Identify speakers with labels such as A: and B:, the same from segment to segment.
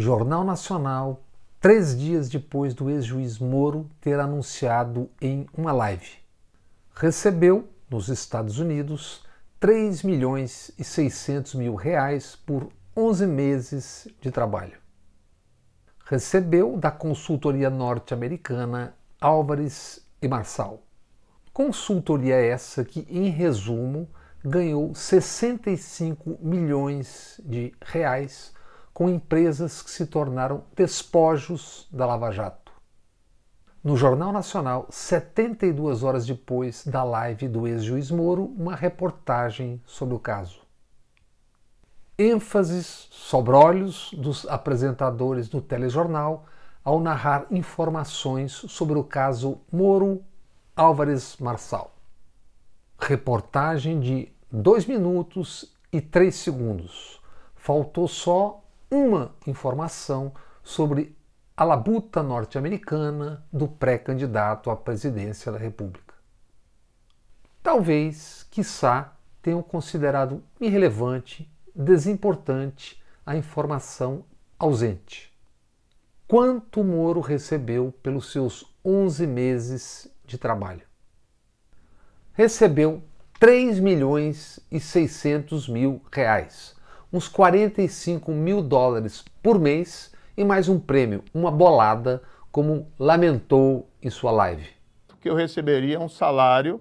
A: Jornal Nacional, três dias depois do ex-juiz Moro ter anunciado em uma live. Recebeu, nos Estados Unidos, 3 milhões e 600 mil reais por 11 meses de trabalho. Recebeu da consultoria norte-americana Álvares e Marçal. Consultoria essa que, em resumo, ganhou 65 milhões de reais com empresas que se tornaram despojos da Lava Jato. No Jornal Nacional, 72 horas depois da live do ex-juiz Moro, uma reportagem sobre o caso. ênfases sobrolhos dos apresentadores do telejornal ao narrar informações sobre o caso Moro Álvares Marçal. Reportagem de 2 minutos e 3 segundos. Faltou só uma informação sobre a labuta norte-americana do pré-candidato à presidência da República. Talvez, quiçá, tenham considerado irrelevante, desimportante a informação ausente. Quanto Moro recebeu pelos seus 11 meses de trabalho? Recebeu 3 milhões e 600 mil reais, uns 45 mil dólares por mês e mais um prêmio, uma bolada, como lamentou em sua live. que eu receberia é um salário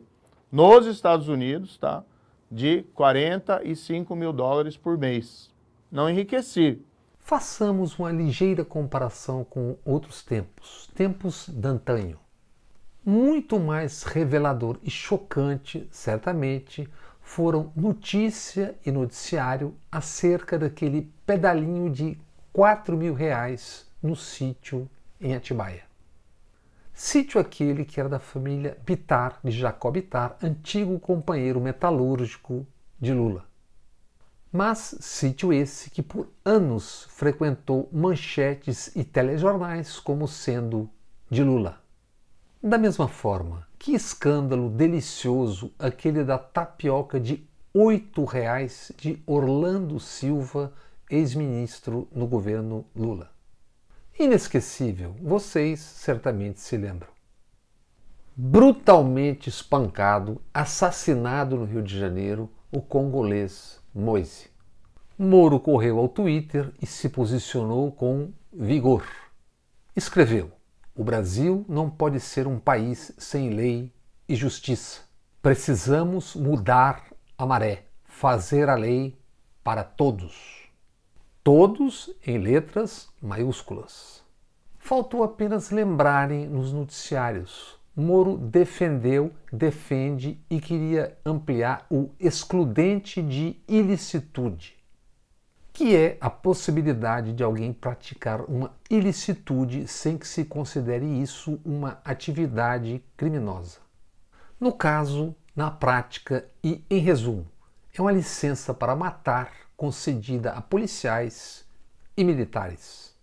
A: nos Estados Unidos, tá?
B: De 45 mil dólares por mês. Não enriqueci.
A: Façamos uma ligeira comparação com outros tempos, tempos d'antanho. Muito mais revelador e chocante, certamente, foram notícia e noticiário acerca daquele pedalinho de 4 mil reais no sítio em Atibaia. Sítio aquele que era da família Bitar, de Jacob Bitar, antigo companheiro metalúrgico de Lula. Mas sítio esse que por anos frequentou manchetes e telejornais como sendo de Lula. Da mesma forma, que escândalo delicioso aquele da tapioca de oito reais de Orlando Silva, ex-ministro no governo Lula. Inesquecível, vocês certamente se lembram. Brutalmente espancado, assassinado no Rio de Janeiro, o congolês Moise. Moro correu ao Twitter e se posicionou com vigor. Escreveu: o Brasil não pode ser um país sem lei e justiça. Precisamos mudar a maré, fazer a lei para todos. Todos em letras maiúsculas. Faltou apenas lembrarem nos noticiários. Moro defendeu, defende e queria ampliar o excludente de ilicitude que é a possibilidade de alguém praticar uma ilicitude sem que se considere isso uma atividade criminosa. No caso, na prática e em resumo, é uma licença para matar concedida a policiais e militares.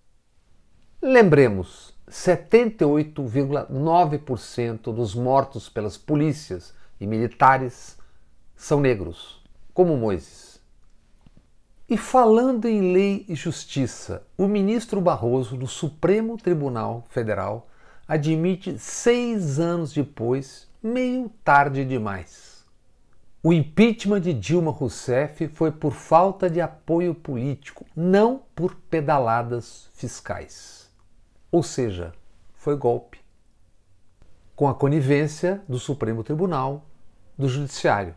A: Lembremos, 78,9% dos mortos pelas polícias e militares são negros, como Moisés. E falando em lei e justiça, o ministro Barroso do Supremo Tribunal Federal admite seis anos depois, meio tarde demais. O impeachment de Dilma Rousseff foi por falta de apoio político, não por pedaladas fiscais. Ou seja, foi golpe. Com a conivência do Supremo Tribunal, do Judiciário.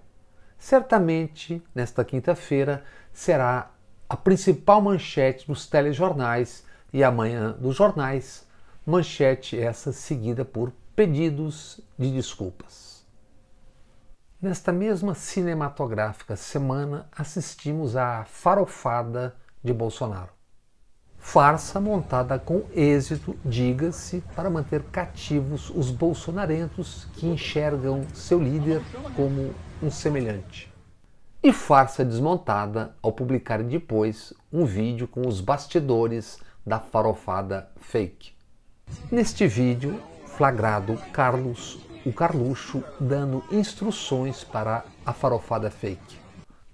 A: Certamente, nesta quinta-feira, será a principal manchete dos telejornais e amanhã dos jornais. Manchete essa seguida por pedidos de desculpas. Nesta mesma cinematográfica semana, assistimos à farofada de Bolsonaro. Farsa montada com êxito, diga-se, para manter cativos os bolsonarentos que enxergam seu líder como um semelhante e farsa desmontada ao publicar depois um vídeo com os bastidores da farofada fake. Neste vídeo, flagrado Carlos, o Carluxo, dando instruções para a farofada fake.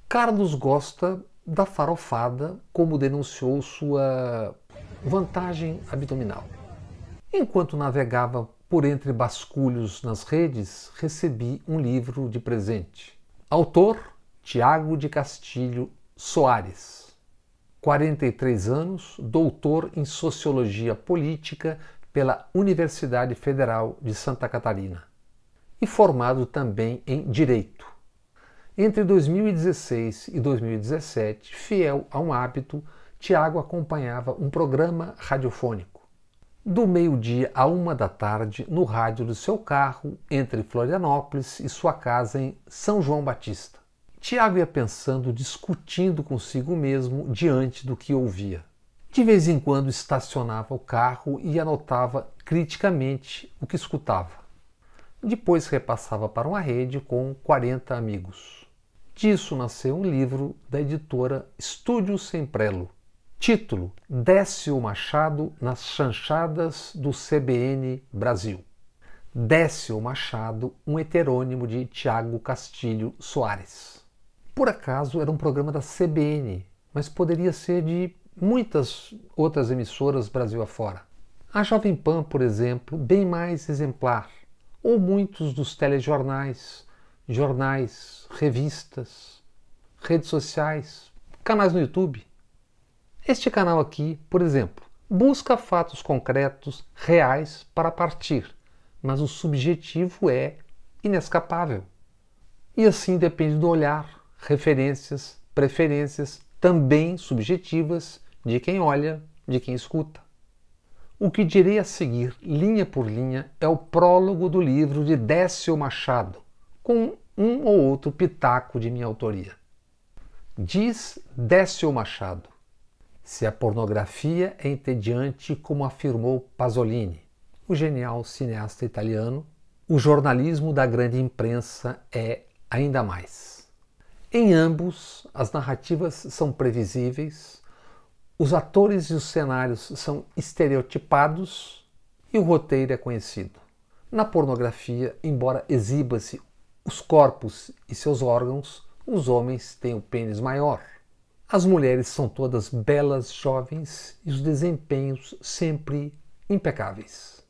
A: Carlos gosta da farofada, como denunciou sua vantagem abdominal. Enquanto navegava por entre basculhos nas redes, recebi um livro de presente. Autor Tiago de Castilho Soares, 43 anos, doutor em Sociologia Política pela Universidade Federal de Santa Catarina e formado também em Direito. Entre 2016 e 2017, fiel a um hábito, Tiago acompanhava um programa radiofônico. Do meio-dia a uma da tarde, no rádio do seu carro, entre Florianópolis e sua casa em São João Batista. Tiago ia pensando, discutindo consigo mesmo diante do que ouvia. De vez em quando estacionava o carro e anotava criticamente o que escutava. Depois repassava para uma rede com 40 amigos. Disso nasceu um livro da editora Estúdio Semprelo. Título: Décio Machado nas chanchadas do CBN Brasil. Décio Machado, um heterônimo de Tiago Castilho Soares por acaso era um programa da CBN, mas poderia ser de muitas outras emissoras Brasil afora. A Jovem Pan, por exemplo, bem mais exemplar, ou muitos dos telejornais, jornais, revistas, redes sociais, canais no YouTube. Este canal aqui, por exemplo, busca fatos concretos, reais para partir, mas o subjetivo é inescapável. E assim depende do olhar, referências, preferências também subjetivas de quem olha, de quem escuta. O que direi a seguir, linha por linha, é o prólogo do livro de Décio Machado, com um ou outro pitaco de minha autoria. Diz Décio Machado: se a pornografia é entediante, como afirmou Pasolini, o genial cineasta italiano, o jornalismo da grande imprensa é ainda mais. Em ambos, as narrativas são previsíveis, os atores e os cenários são estereotipados e o roteiro é conhecido. Na pornografia, embora exiba-se os corpos e seus órgãos, os homens têm o pênis maior. As mulheres são todas belas jovens e os desempenhos sempre impecáveis.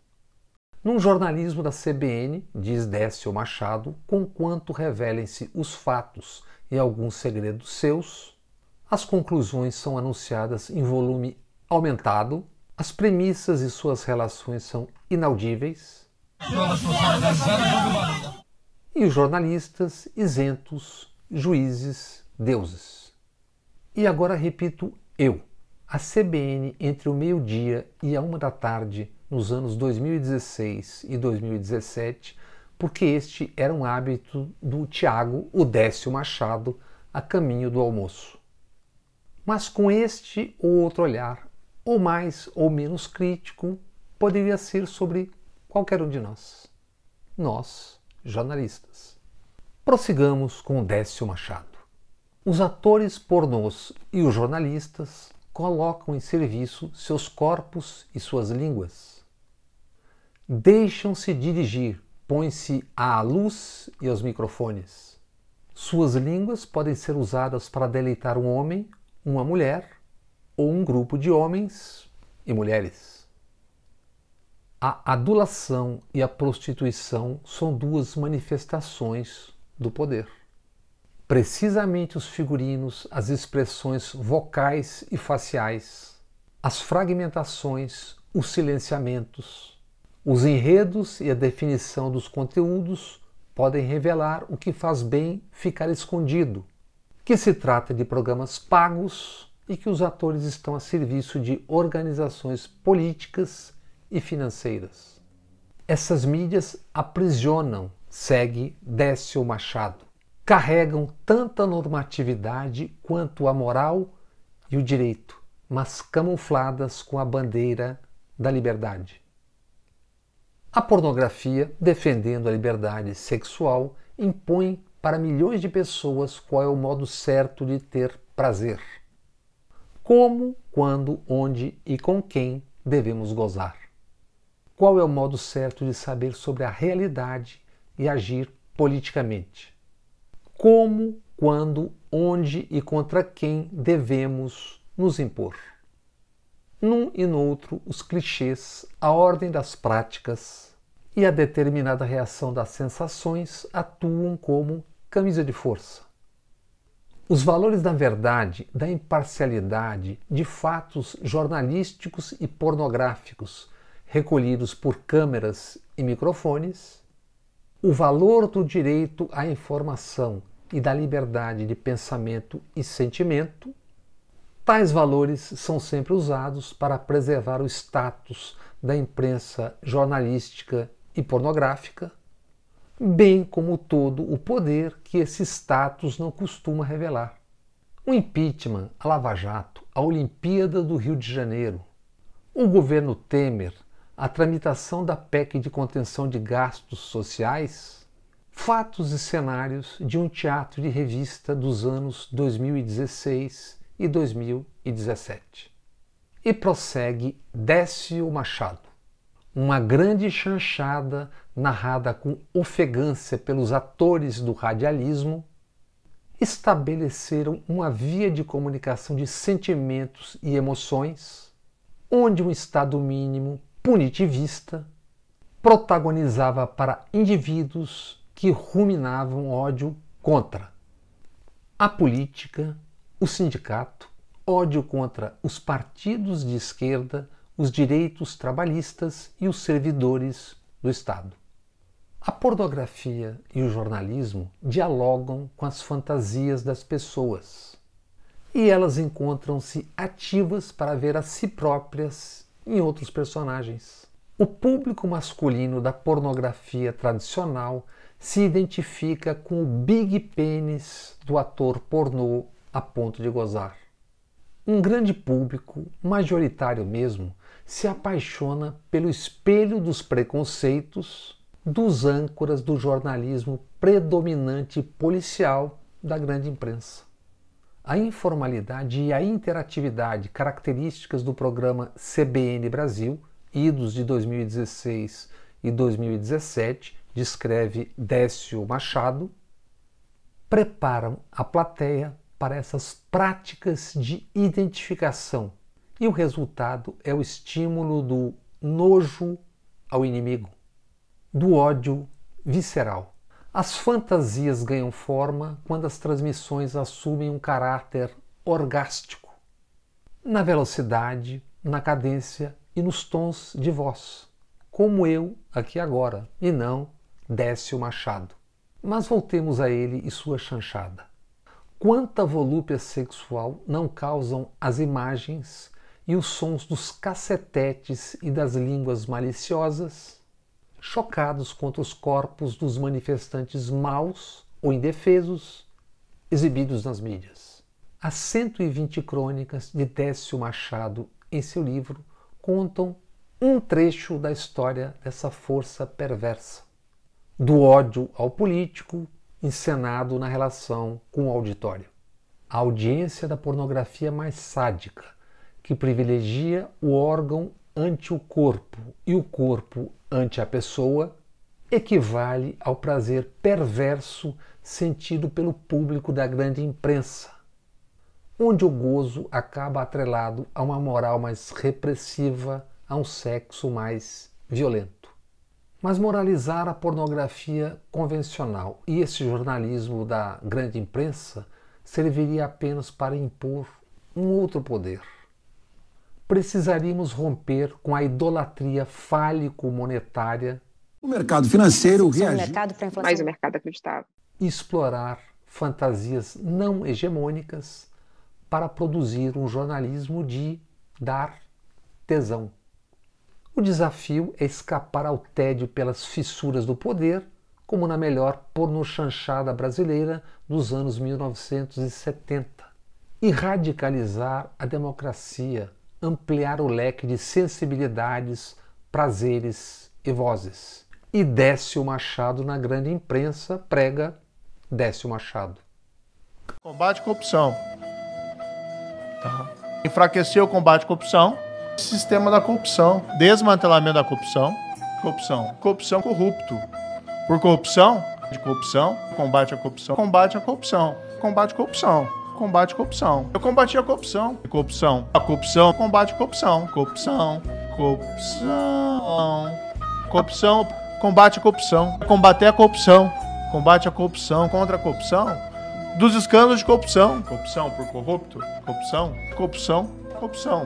A: Num jornalismo da CBN, diz Décio Machado, conquanto revelem-se os fatos e alguns segredos seus. As conclusões são anunciadas em volume aumentado, as premissas e suas relações são inaudíveis. E os jornalistas, isentos, juízes, deuses. E agora repito eu. A CBN, entre o meio-dia e a uma da tarde, nos anos 2016 e 2017, porque este era um hábito do Tiago, o Décio Machado, a caminho do almoço. Mas com este ou outro olhar, ou mais ou menos crítico, poderia ser sobre qualquer um de nós. Nós, jornalistas. Prossigamos com o Décio Machado. Os atores pornôs e os jornalistas colocam em serviço seus corpos e suas línguas. Deixam-se dirigir põe-se à luz e aos microfones. Suas línguas podem ser usadas para deleitar um homem, uma mulher ou um grupo de homens e mulheres. A adulação e a prostituição são duas manifestações do poder. Precisamente os figurinos, as expressões vocais e faciais, as fragmentações, os silenciamentos, os enredos e a definição dos conteúdos podem revelar o que faz bem ficar escondido, que se trata de programas pagos e que os atores estão a serviço de organizações políticas e financeiras. Essas mídias aprisionam, segue Décio Machado. Carregam tanta normatividade quanto a moral e o direito, mas camufladas com a bandeira da liberdade. A pornografia, defendendo a liberdade sexual, impõe para milhões de pessoas qual é o modo certo de ter prazer. Como, quando, onde e com quem devemos gozar? Qual é o modo certo de saber sobre a realidade e agir politicamente? Como, quando, onde e contra quem devemos nos impor? num e no outro, os clichês, a ordem das práticas e a determinada reação das sensações atuam como camisa de força. Os valores da verdade, da imparcialidade, de fatos jornalísticos e pornográficos recolhidos por câmeras e microfones, o valor do direito à informação e da liberdade de pensamento e sentimento, Tais valores são sempre usados para preservar o status da imprensa jornalística e pornográfica, bem como todo o poder que esse status não costuma revelar. O impeachment, a Lava Jato, a Olimpíada do Rio de Janeiro, o governo Temer, a tramitação da PEC de contenção de gastos sociais, fatos e cenários de um teatro de revista dos anos 2016 e 2017. E prossegue Décio Machado, uma grande chanchada narrada com ofegância pelos atores do radialismo, estabeleceram uma via de comunicação de sentimentos e emoções, onde um Estado mínimo punitivista protagonizava para indivíduos que ruminavam ódio contra a política o sindicato, ódio contra os partidos de esquerda, os direitos trabalhistas e os servidores do Estado. A pornografia e o jornalismo dialogam com as fantasias das pessoas e elas encontram-se ativas para ver a si próprias em outros personagens. O público masculino da pornografia tradicional se identifica com o big pênis do ator pornô a ponto de gozar. Um grande público, majoritário mesmo, se apaixona pelo espelho dos preconceitos dos âncoras do jornalismo predominante policial da grande imprensa. A informalidade e a interatividade características do programa CBN Brasil, idos de 2016 e 2017, descreve Décio Machado, preparam a plateia para essas práticas de identificação. E o resultado é o estímulo do nojo ao inimigo, do ódio visceral. As fantasias ganham forma quando as transmissões assumem um caráter orgástico, na velocidade, na cadência e nos tons de voz, como eu aqui agora, e não desce o Machado. Mas voltemos a ele e sua chanchada quanta volúpia sexual não causam as imagens e os sons dos cacetetes e das línguas maliciosas, chocados contra os corpos dos manifestantes maus ou indefesos exibidos nas mídias. As 120 crônicas de Décio Machado, em seu livro, contam um trecho da história dessa força perversa. Do ódio ao político, encenado na relação com o auditório. A audiência da pornografia mais sádica, que privilegia o órgão ante o corpo e o corpo ante a pessoa, equivale ao prazer perverso sentido pelo público da grande imprensa, onde o gozo acaba atrelado a uma moral mais repressiva, a um sexo mais violento mas moralizar a pornografia convencional e esse jornalismo da grande imprensa serviria apenas para impor um outro poder. Precisaríamos romper com a idolatria fálico-monetária. O mercado financeiro reagiu. Mercado o mercado acreditava. Explorar fantasias não hegemônicas para produzir um jornalismo de dar tesão. O desafio é escapar ao tédio pelas fissuras do poder, como na melhor pornochanchada brasileira dos anos 1970, e radicalizar a democracia, ampliar o leque de sensibilidades, prazeres e vozes. E Décio Machado na grande imprensa prega Décio Machado. Combate à corrupção. Tá. Enfraquecer o combate à corrupção
B: sistema da corrupção, desmantelamento da corrupção, corrupção, corrupção corrupto. Por corrupção, de corrupção, combate à corrupção, combate à corrupção, combate à corrupção, combate à corrupção. Eu combati a corrupção, corrupção, a corrupção, combate à corrupção, corrupção, corrupção, corrupção, combate à corrupção, combater a corrupção, combate à corrupção, contra a corrupção, dos escândalos de corrupção, corrupção por corrupto, corrupção, corrupção, corrupção, corrupção.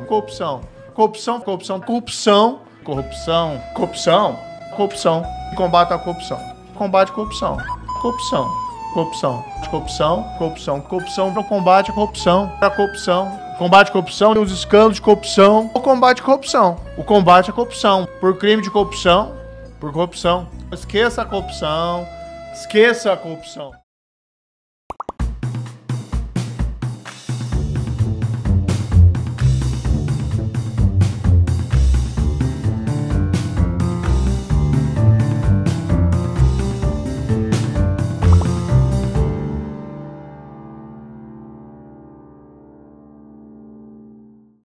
B: corrupção corrupção, corrupção, corrupção, corrupção, corrupção, corrupção, combate à corrupção, combate à corrupção, corrupção, corrupção, corrupção, corrupção, corrupção, combate à corrupção, a corrupção, combate à corrupção, os escândalos de corrupção, o combate à corrupção, o combate à corrupção, por crime de corrupção, por corrupção. Esqueça a corrupção, esqueça a corrupção.